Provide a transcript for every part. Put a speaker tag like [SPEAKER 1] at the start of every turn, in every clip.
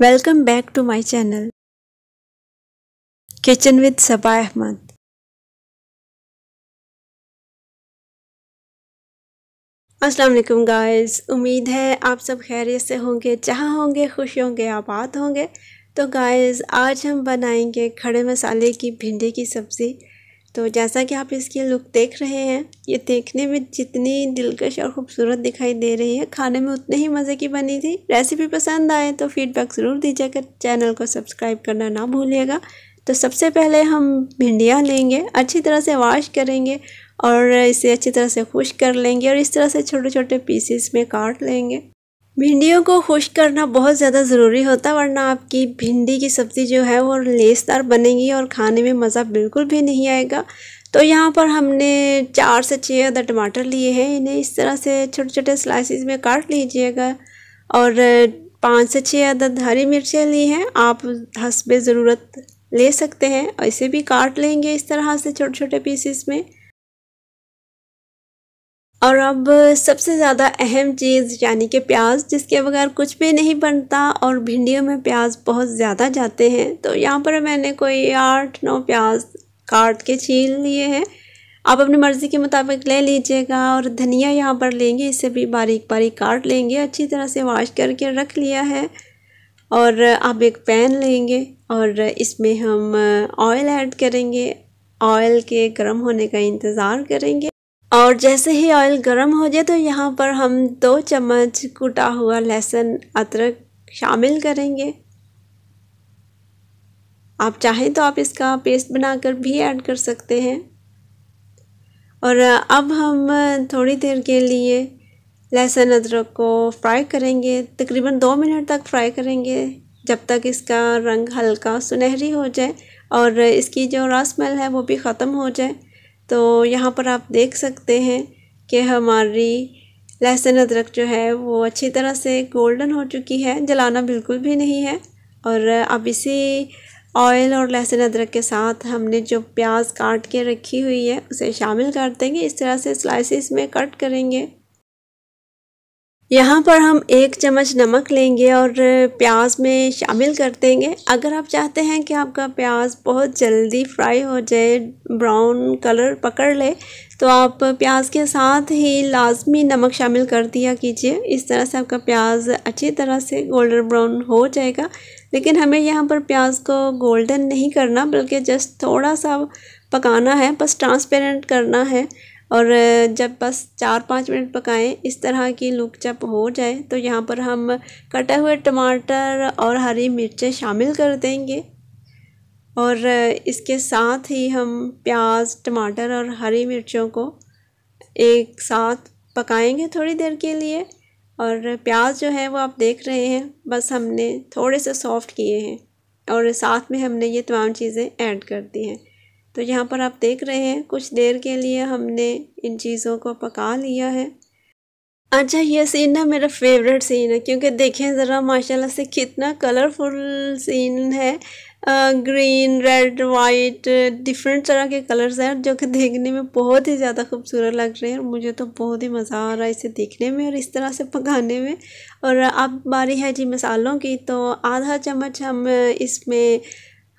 [SPEAKER 1] welcome back to my channel kitchen with Saba Ahmed अस्सलाम वालेकुम guys उम्मीद है आप सब खैरियत से होंगे जहां होंगे खुश होंगे आबाद होंगे तो गाइस आज हम बनाएंगे खड़े मसाले की भिंडी की सब्ज़ी तो जैसा कि आप इसकी लुक देख रहे हैं ये देखने में जितनी दिलकश और ख़ूबसूरत दिखाई दे रही है खाने में उतने ही मज़े की बनी थी रेसिपी पसंद आए तो फीडबैक ज़रूर दीजिएगा चैनल को सब्सक्राइब करना ना भूलिएगा तो सबसे पहले हम भिंडियाँ लेंगे अच्छी तरह से वॉश करेंगे और इसे अच्छी तरह से खुश कर लेंगे और इस तरह से छोटे छोटे पीसेस में काट लेंगे भिंडियों को खुश करना बहुत ज़्यादा ज़रूरी होता है वरना आपकी भिंडी की सब्ज़ी जो है वो लेसदार बनेगी और खाने में मज़ा बिल्कुल भी नहीं आएगा तो यहाँ पर हमने चार से छः अदर टमाटर लिए हैं इन्हें इस तरह से छोटे छोटे स्लाइसिस में काट लीजिएगा और पाँच से छः अदद हरी मिर्चें ली हैं आप हंसबे ज़रूरत ले सकते हैं ऐसे भी काट लेंगे इस तरह से छोटे छोटे पीसीस में और अब सबसे ज़्यादा अहम चीज़ यानी कि प्याज जिसके बगैर कुछ भी नहीं बनता और भिंडियों में प्याज बहुत ज़्यादा जाते हैं तो यहाँ पर मैंने कोई आठ नौ प्याज काट के छील लिए हैं आप अपनी मर्ज़ी के मुताबिक ले लीजिएगा और धनिया यहाँ पर लेंगे इसे भी बारीक बारीक काट लेंगे अच्छी तरह से वॉश करके रख लिया है और आप एक पैन लेंगे और इसमें हम ऑयल ऐड करेंगे ऑयल के गर्म होने का इंतज़ार करेंगे और जैसे ही ऑयल गर्म हो जाए तो यहाँ पर हम दो चम्मच कुटा हुआ लहसुन अदरक शामिल करेंगे आप चाहें तो आप इसका पेस्ट बनाकर भी ऐड कर सकते हैं और अब हम थोड़ी देर के लिए लहसुन अदरक को फ्राई करेंगे तकरीबन दो मिनट तक फ्राई करेंगे जब तक इसका रंग हल्का सुनहरी हो जाए और इसकी जो रसमल है वो भी ख़त्म हो जाए तो यहाँ पर आप देख सकते हैं कि हमारी लहसुन अदरक जो है वो अच्छी तरह से गोल्डन हो चुकी है जलाना बिल्कुल भी नहीं है और अब इसी ऑयल और लहसुन अदरक के साथ हमने जो प्याज काट के रखी हुई है उसे शामिल कर देंगे इस तरह से स्लाइसिस में कट करेंगे यहाँ पर हम एक चम्मच नमक लेंगे और प्याज में शामिल कर देंगे अगर आप चाहते हैं कि आपका प्याज बहुत जल्दी फ्राई हो जाए ब्राउन कलर पकड़ ले तो आप प्याज के साथ ही लाजमी नमक शामिल कर दिया कीजिए इस तरह से आपका प्याज अच्छी तरह से गोल्डन ब्राउन हो जाएगा लेकिन हमें यहाँ पर प्याज को गोल्डन नहीं करना बल्कि जस्ट थोड़ा सा पकाना है बस ट्रांसपेरेंट करना है और जब बस चार पाँच मिनट पकाएं इस तरह की लुक जब हो जाए तो यहाँ पर हम कटे हुए टमाटर और हरी मिर्चें शामिल कर देंगे और इसके साथ ही हम प्याज टमाटर और हरी मिर्चों को एक साथ पकाएंगे थोड़ी देर के लिए और प्याज जो है वो आप देख रहे हैं बस हमने थोड़े से सॉफ्ट किए हैं और साथ में हमने ये तमाम चीज़ें ऐड कर दी हैं तो यहाँ पर आप देख रहे हैं कुछ देर के लिए हमने इन चीज़ों को पका लिया है अच्छा ये सीन ना मेरा फेवरेट सीन है क्योंकि देखें ज़रा माशाल्लाह से कितना कलरफुल सीन है ग्रीन रेड वाइट डिफरेंट तरह के कलर्स हैं जो कि देखने में बहुत ही ज़्यादा खूबसूरत लग रहे हैं और मुझे तो बहुत ही मज़ा आ रहा है इसे देखने में और इस तरह से पकाने में और अब बारी है जी मसालों की तो आधा चम्मच हम इसमें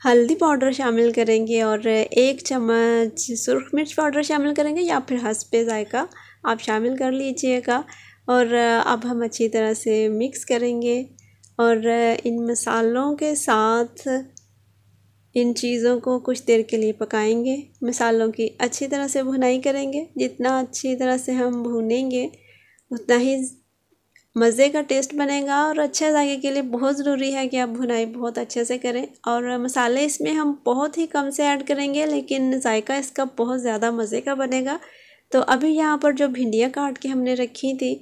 [SPEAKER 1] हल्दी पाउडर शामिल करेंगे और एक चम्मच सुरख मिर्च पाउडर शामिल करेंगे या फिर हंसपे जायका आप शामिल कर लीजिएगा और अब हम अच्छी तरह से मिक्स करेंगे और इन मसालों के साथ इन चीज़ों को कुछ देर के लिए पकाएंगे मसालों की अच्छी तरह से भुनाई करेंगे जितना अच्छी तरह से हम भुनेंगे उतना ही मज़े का टेस्ट बनेगा और अच्छे जायके के लिए बहुत ज़रूरी है कि आप भुनाई बहुत अच्छे से करें और मसाले इसमें हम बहुत ही कम से ऐड करेंगे लेकिन जायका इसका बहुत ज़्यादा मज़े का बनेगा तो अभी यहाँ पर जो भिंडियाँ काट के हमने रखी थी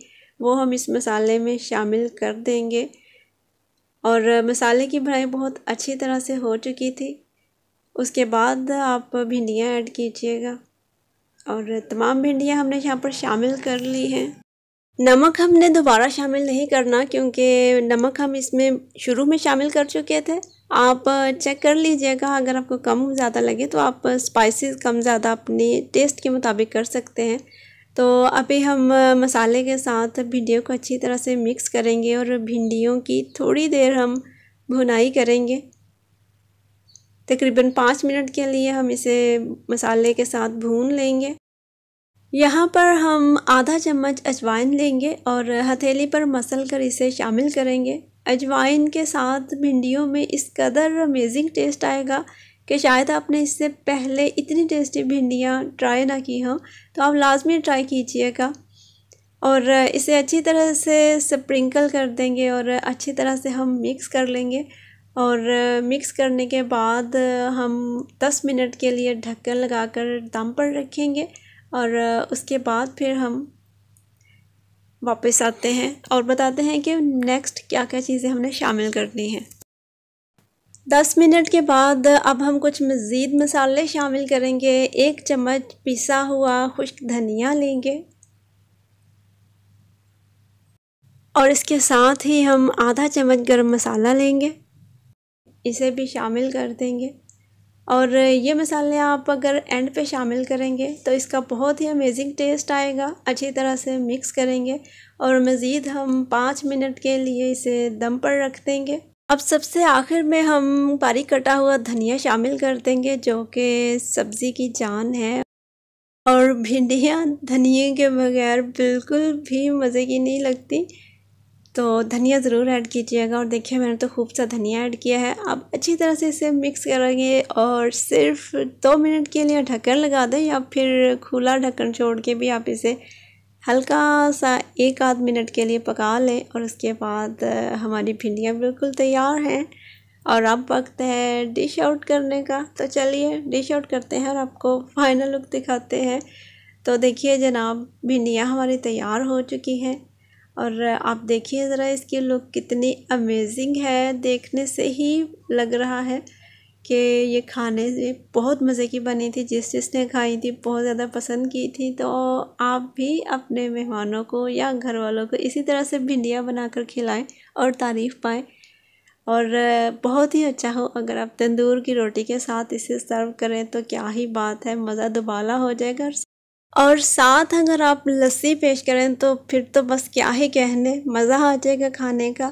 [SPEAKER 1] वो हम इस मसाले में शामिल कर देंगे और मसाले की भुनाई बहुत अच्छी तरह से हो चुकी थी उसके बाद आप भिंडियाँ ऐड कीजिएगा और तमाम भिंडियाँ हमने यहाँ पर शामिल कर ली हैं नमक हमने दोबारा शामिल नहीं करना क्योंकि नमक हम इसमें शुरू में शामिल कर चुके थे आप चेक कर लीजिएगा अगर आपको कम ज़्यादा लगे तो आप स्पाइसेस कम ज़्यादा अपनी टेस्ट के मुताबिक कर सकते हैं तो अभी हम मसाले के साथ भिंडियों को अच्छी तरह से मिक्स करेंगे और भिंडियों की थोड़ी देर हम भुनाई करेंगे तकरीबन पाँच मिनट के लिए हम इसे मसाले के साथ भून लेंगे यहाँ पर हम आधा चम्मच अजवाइन लेंगे और हथेली पर मसल कर इसे शामिल करेंगे अजवाइन के साथ भिंडियों में इस कदर अमेजिंग टेस्ट आएगा कि शायद आपने इससे पहले इतनी टेस्टी भिंडियाँ ट्राई ना की हों तो आप लाजमी ट्राई कीजिएगा और इसे अच्छी तरह से स्प्रिंकल कर देंगे और अच्छी तरह से हम मिक्स कर लेंगे और मिक्स करने के बाद हम 10 मिनट के लिए ढक्कन लगाकर दम पर रखेंगे और उसके बाद फिर हम वापस आते हैं और बताते हैं कि नेक्स्ट क्या क्या चीज़ें हमने शामिल करनी हैं दस मिनट के बाद अब हम कुछ मज़ीद मसाले शामिल करेंगे एक चम्मच पिसा हुआ खुश्क धनिया लेंगे और इसके साथ ही हम आधा चम्मच गरम मसाला लेंगे इसे भी शामिल कर देंगे और ये मसाले आप अगर एंड पे शामिल करेंगे तो इसका बहुत ही अमेजिंग टेस्ट आएगा अच्छी तरह से मिक्स करेंगे और मज़ीद हम पाँच मिनट के लिए इसे दम पर रख देंगे अब सबसे आखिर में हम बारीक कटा हुआ धनिया शामिल कर देंगे जो कि सब्ज़ी की जान है और भिंडियाँ धनिए के बगैर बिल्कुल भी मज़े की नहीं लगती तो धनिया ज़रूर ऐड कीजिएगा और देखिए मैंने तो खूब सा धनिया ऐड किया है अब अच्छी तरह से इसे मिक्स करेंगे और सिर्फ दो मिनट के लिए ढक्कन लगा दें या फिर खुला ढक्कन छोड़ के भी आप इसे हल्का सा एक आध मिनट के लिए पका लें और उसके बाद हमारी भिंडियाँ बिल्कुल तैयार हैं और अब वक्त है डिश आउट करने का तो चलिए डिश आउट करते हैं और आपको फाइनल लुक दिखाते हैं तो देखिए जनाब भिंडियाँ हमारी तैयार हो चुकी हैं और आप देखिए ज़रा इसकी लुक कितनी अमेजिंग है देखने से ही लग रहा है कि ये खाने से बहुत मज़े की बनी थी जिस जिसने खाई थी बहुत ज़्यादा पसंद की थी तो आप भी अपने मेहमानों को या घर वालों को इसी तरह से बना बनाकर खिलाएं और तारीफ़ पाएँ और बहुत ही अच्छा हो अगर आप तंदूर की रोटी के साथ इसे सर्व करें तो क्या ही बात है मज़ा दुबाला हो जाएगा और साथ अगर आप लस्सी पेश करें तो फिर तो बस क्या ही कहने मज़ा आ जाएगा खाने का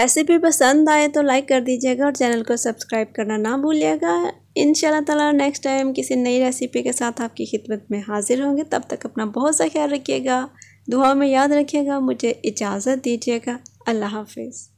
[SPEAKER 1] रेसिपी पसंद आए तो लाइक कर दीजिएगा और चैनल को सब्सक्राइब करना ना भूलिएगा इन ताला नेक्स्ट टाइम किसी नई रेसिपी के साथ आपकी खिदमत में हाजिर होंगे तब तक अपना बहुत सा ख्याल रखिएगा दुआ में याद रखिएगा मुझे इजाज़त दीजिएगा अल्लाह हाफिज़